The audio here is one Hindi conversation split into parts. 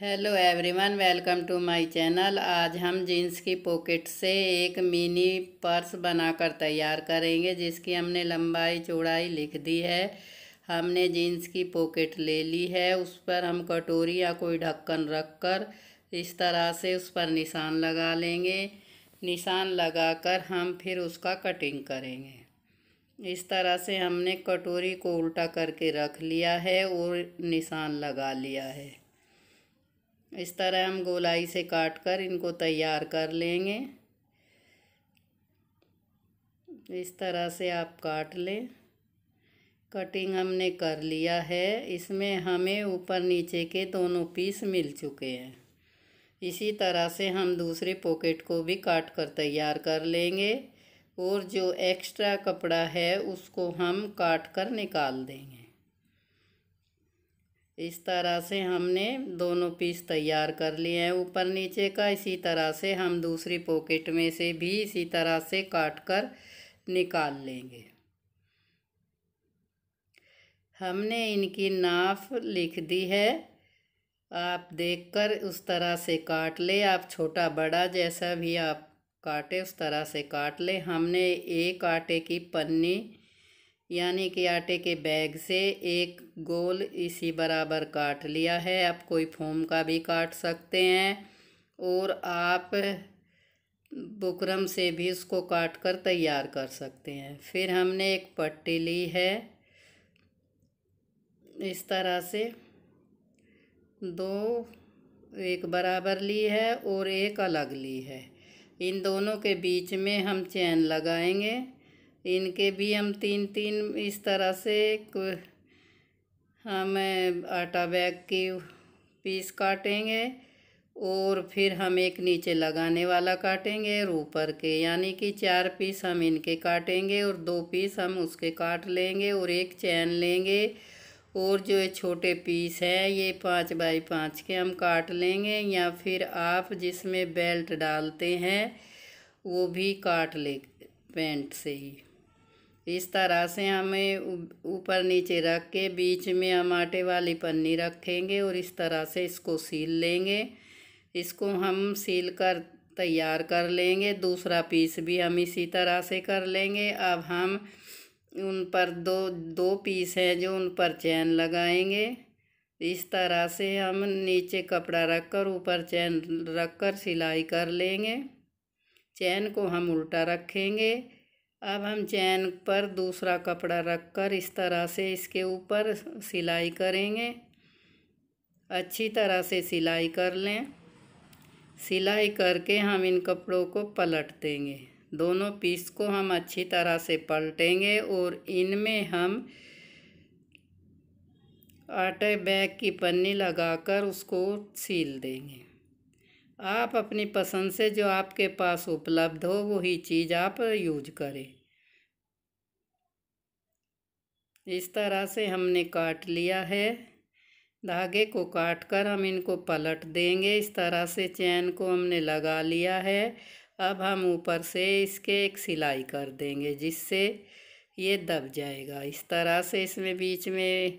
hello everyone welcome to my channel आज हम जीन्स की पॉकेट से एक मिनी पर्स बनाकर तैयार करेंगे जिसकी हमने लंबाई चौड़ाई लिख दी है हमने जीन्स की पॉकेट ले ली है उस पर हम कटोरी या कोई ढक्कन रखकर इस तरह से उस पर निशान लगा लेंगे निशान लगाकर हम फिर उसका कटिंग करेंगे इस तरह से हमने कटोरी को उल्टा करके रख लिया है और निशान लगा लिया है इस तरह हम गोलाई से काट कर इनको तैयार कर लेंगे इस तरह से आप काट लें कटिंग हमने कर लिया है इसमें हमें ऊपर नीचे के दोनों पीस मिल चुके हैं इसी तरह से हम दूसरे पॉकेट को भी काट कर तैयार कर लेंगे और जो एक्स्ट्रा कपड़ा है उसको हम काट कर निकाल देंगे इस तरह से हमने दोनों पीस तैयार कर लिए हैं ऊपर नीचे का इसी तरह से हम दूसरी पॉकेट में से भी इसी तरह से काट कर निकाल लेंगे हमने इनकी नाफ लिख दी है आप देखकर उस तरह से काट ले आप छोटा बड़ा जैसा भी आप काटे उस तरह से काट ले हमने एक आटे की पन्नी यानी कि आटे के बैग से एक गोल इसी बराबर काट लिया है आप कोई फोम का भी काट सकते हैं और आप बुकरम से भी इसको काट कर तैयार कर सकते हैं फिर हमने एक पट्टी ली है इस तरह से दो एक बराबर ली है और एक अलग ली है इन दोनों के बीच में हम चैन लगाएंगे इनके भी हम तीन तीन इस तरह से हम आटा बैग की पीस काटेंगे और फिर हम एक नीचे लगाने वाला काटेंगे और ऊपर के यानी कि चार पीस हम इनके काटेंगे और दो पीस हम उसके काट लेंगे और एक चैन लेंगे और जो छोटे पीस हैं ये पाँच बाई पाँच के हम काट लेंगे या फिर आप जिसमें बेल्ट डालते हैं वो भी काट ले पेंट से ही इस तरह से हमें ऊपर नीचे रख के बीच में हम आटे वाली पन्नी रखेंगे और इस तरह से इसको सील लेंगे इसको हम सील कर तैयार कर लेंगे दूसरा पीस भी हम इसी तरह से कर लेंगे अब हम उन पर दो दो पीस हैं जो उन पर चैन लगाएंगे इस तरह से हम नीचे कपड़ा रखकर ऊपर चैन रखकर सिलाई कर लेंगे चैन को हम उल्टा रखेंगे अब हम चैन पर दूसरा कपड़ा रखकर इस तरह से इसके ऊपर सिलाई करेंगे अच्छी तरह से सिलाई कर लें सिलाई करके हम इन कपड़ों को पलट देंगे दोनों पीस को हम अच्छी तरह से पलटेंगे और इनमें हम आटे बैग की पन्नी लगाकर उसको सील देंगे आप अपनी पसंद से जो आपके पास उपलब्ध हो वही चीज़ आप यूज करें इस तरह से हमने काट लिया है धागे को काट कर हम इनको पलट देंगे इस तरह से चैन को हमने लगा लिया है अब हम ऊपर से इसके एक सिलाई कर देंगे जिससे ये दब जाएगा इस तरह से इसमें बीच में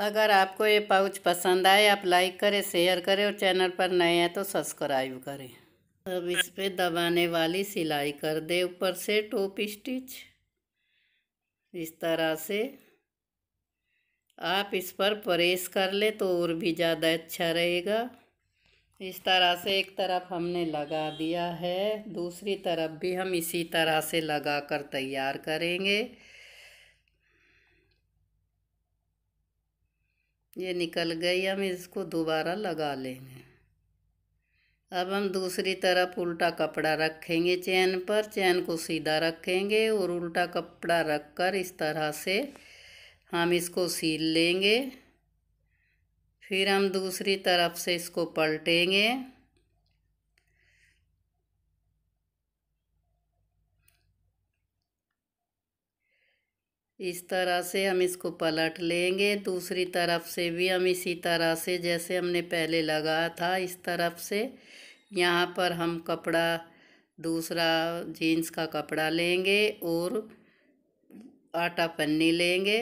अगर आपको ये पाउच पसंद आए आप लाइक करें शेयर करें और चैनल पर नए हैं तो सब्सक्राइब करें अब इस पे दबाने वाली सिलाई कर दे ऊपर से टॉप स्टिच इस तरह से आप इस पर प्रेस कर ले तो और भी ज़्यादा अच्छा रहेगा इस तरह से एक तरफ हमने लगा दिया है दूसरी तरफ भी हम इसी तरह से लगा कर तैयार करेंगे ये निकल गई हम इसको दोबारा लगा लेंगे अब हम दूसरी तरफ उल्टा कपड़ा रखेंगे चैन पर चैन को सीधा रखेंगे और उल्टा कपड़ा रखकर इस तरह से हम इसको सील लेंगे फिर हम दूसरी तरफ से इसको पलटेंगे इस तरह से हम इसको पलट लेंगे दूसरी तरफ से भी हम इसी तरह से जैसे हमने पहले लगाया था इस तरफ से यहाँ पर हम कपड़ा दूसरा जीन्स का कपड़ा लेंगे और आटा पन्नी लेंगे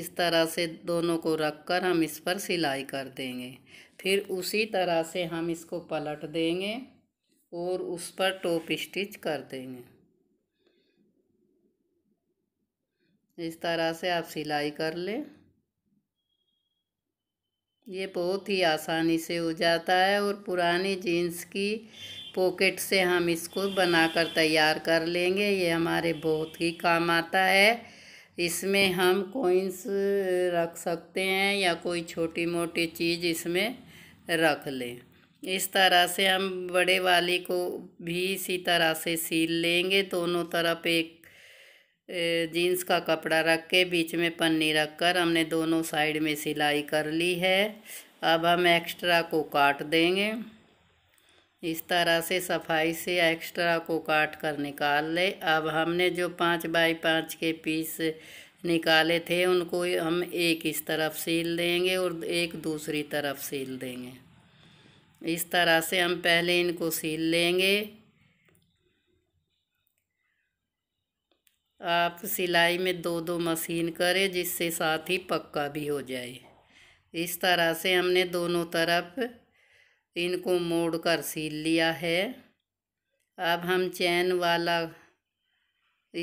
इस तरह से दोनों को रखकर हम इस पर सिलाई कर देंगे फिर उसी तरह से हम इसको पलट देंगे और उस पर टॉप स्टिच कर देंगे इस तरह से आप सिलाई कर लें ये बहुत ही आसानी से हो जाता है और पुरानी जीन्स की पॉकेट से हम इसको बनाकर तैयार कर लेंगे ये हमारे बहुत ही काम आता है इसमें हम कोइंस रख सकते हैं या कोई छोटी मोटी चीज़ इसमें रख लें इस तरह से हम बड़े वाली को भी इसी तरह से सील लेंगे दोनों तरफ एक जीन्स का कपड़ा रख के बीच में पन्नी रख कर हमने दोनों साइड में सिलाई कर ली है अब हम एक्स्ट्रा को काट देंगे इस तरह से सफाई से एक्स्ट्रा को काट कर निकाल ले अब हमने जो पाँच बाई पाँच के पीस निकाले थे उनको हम एक इस तरफ सील देंगे और एक दूसरी तरफ सील देंगे इस तरह से हम पहले इनको सील लेंगे आप सिलाई में दो दो मशीन करें जिससे साथ ही पक्का भी हो जाए इस तरह से हमने दोनों तरफ इनको मोड़ कर सील लिया है अब हम चैन वाला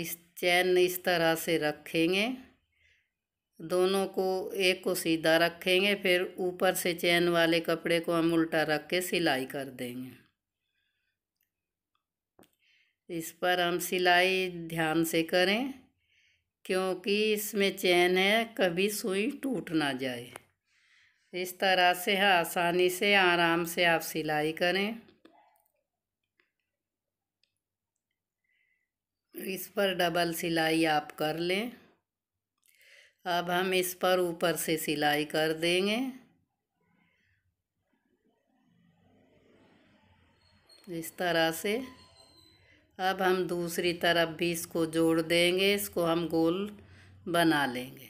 इस चैन इस तरह से रखेंगे दोनों को एक को सीधा रखेंगे फिर ऊपर से चैन वाले कपड़े को हम उल्टा रख के सिलाई कर देंगे इस पर हम सिलाई ध्यान से करें क्योंकि इसमें चैन है कभी सुई टूट ना जाए इस तरह से आसानी से आराम से आप सिलाई करें इस पर डबल सिलाई आप कर लें अब हम इस पर ऊपर से सिलाई कर देंगे इस तरह से अब हम दूसरी तरफ भी इसको जोड़ देंगे इसको हम गोल बना लेंगे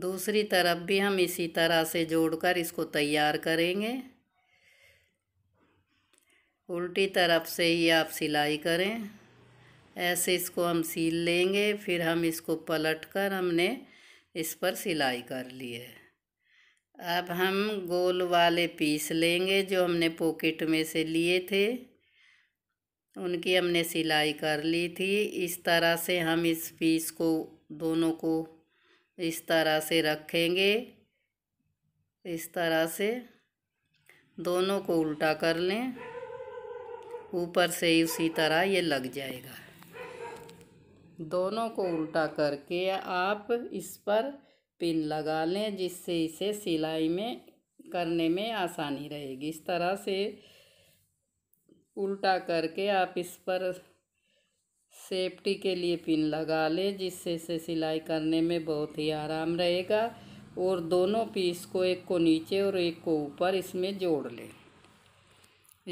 दूसरी तरफ भी हम इसी तरह से जोड़कर इसको तैयार करेंगे उल्टी तरफ से ही आप सिलाई करें ऐसे इसको हम सील लेंगे फिर हम इसको पलट कर हमने इस पर सिलाई कर ली है अब हम गोल वाले पीस लेंगे जो हमने पॉकेट में से लिए थे उनकी हमने सिलाई कर ली थी इस तरह से हम इस पीस को दोनों को इस तरह से रखेंगे इस तरह से दोनों को उल्टा कर लें ऊपर से उसी तरह ये लग जाएगा दोनों को उल्टा करके आप इस पर पिन लगा लें जिससे इसे सिलाई में करने में आसानी रहेगी इस तरह से उल्टा करके आप इस पर सेफ्टी के लिए पिन लगा लें जिससे से सिलाई करने में बहुत ही आराम रहेगा और दोनों पीस को एक को नीचे और एक को ऊपर इसमें जोड़ लें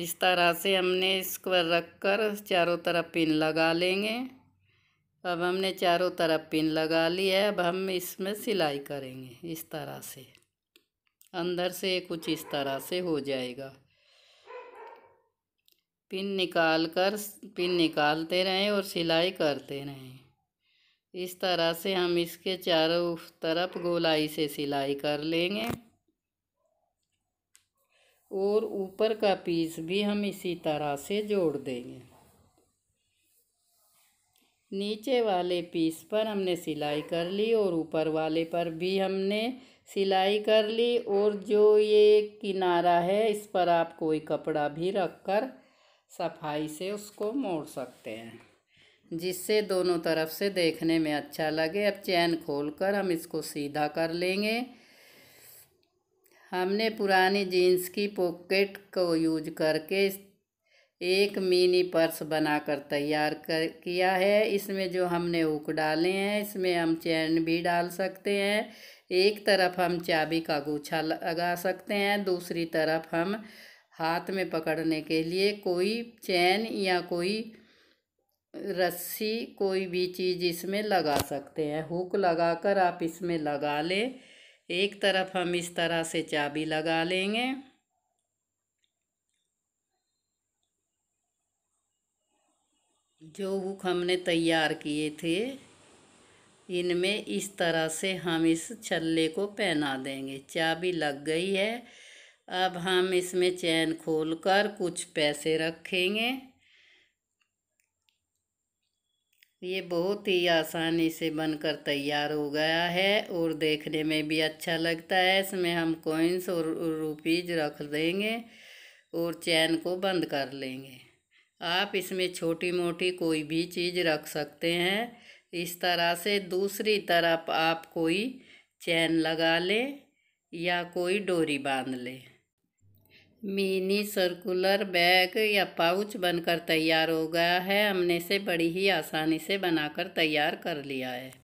इस तरह से हमने पर रख कर चारों तरफ पिन लगा लेंगे अब हमने चारों तरफ पिन लगा ली है अब हम इसमें सिलाई करेंगे इस तरह से अंदर से कुछ इस तरह से हो जाएगा पिन निकाल कर पिन निकालते रहें और सिलाई करते रहें इस तरह से हम इसके चारों तरफ गोलाई से सिलाई कर लेंगे और ऊपर का पीस भी हम इसी तरह से जोड़ देंगे नीचे वाले पीस पर हमने सिलाई कर ली और ऊपर वाले पर भी हमने सिलाई कर ली और जो ये किनारा है इस पर आप कोई कपड़ा भी रख कर सफाई से उसको मोड़ सकते हैं जिससे दोनों तरफ से देखने में अच्छा लगे अब चैन खोलकर हम इसको सीधा कर लेंगे हमने पुरानी जीन्स की पॉकेट को यूज करके एक मिनी पर्स बनाकर तैयार कर किया है इसमें जो हमने ऊक डाले हैं इसमें हम चैन भी डाल सकते हैं एक तरफ हम चाबी का गुच्छा लगा सकते हैं दूसरी तरफ हम हाथ में पकड़ने के लिए कोई चैन या कोई रस्सी कोई भी चीज़ इसमें लगा सकते हैं हुक लगाकर आप इसमें लगा लें एक तरफ हम इस तरह से चाबी लगा लेंगे जो हुक हमने तैयार किए थे इनमें इस तरह से हम इस छल्ले को पहना देंगे चाबी लग गई है अब हम इसमें चैन खोलकर कुछ पैसे रखेंगे ये बहुत ही आसानी से बनकर तैयार हो गया है और देखने में भी अच्छा लगता है इसमें हम कॉइन्स और रुपीज रख देंगे और चैन को बंद कर लेंगे आप इसमें छोटी मोटी कोई भी चीज़ रख सकते हैं इस तरह से दूसरी तरफ आप कोई चैन लगा लें या कोई डोरी बांध लें मिनी सर्कुलर बैग या पाउच बनकर तैयार हो गया है हमने इसे बड़ी ही आसानी से बनाकर तैयार कर लिया है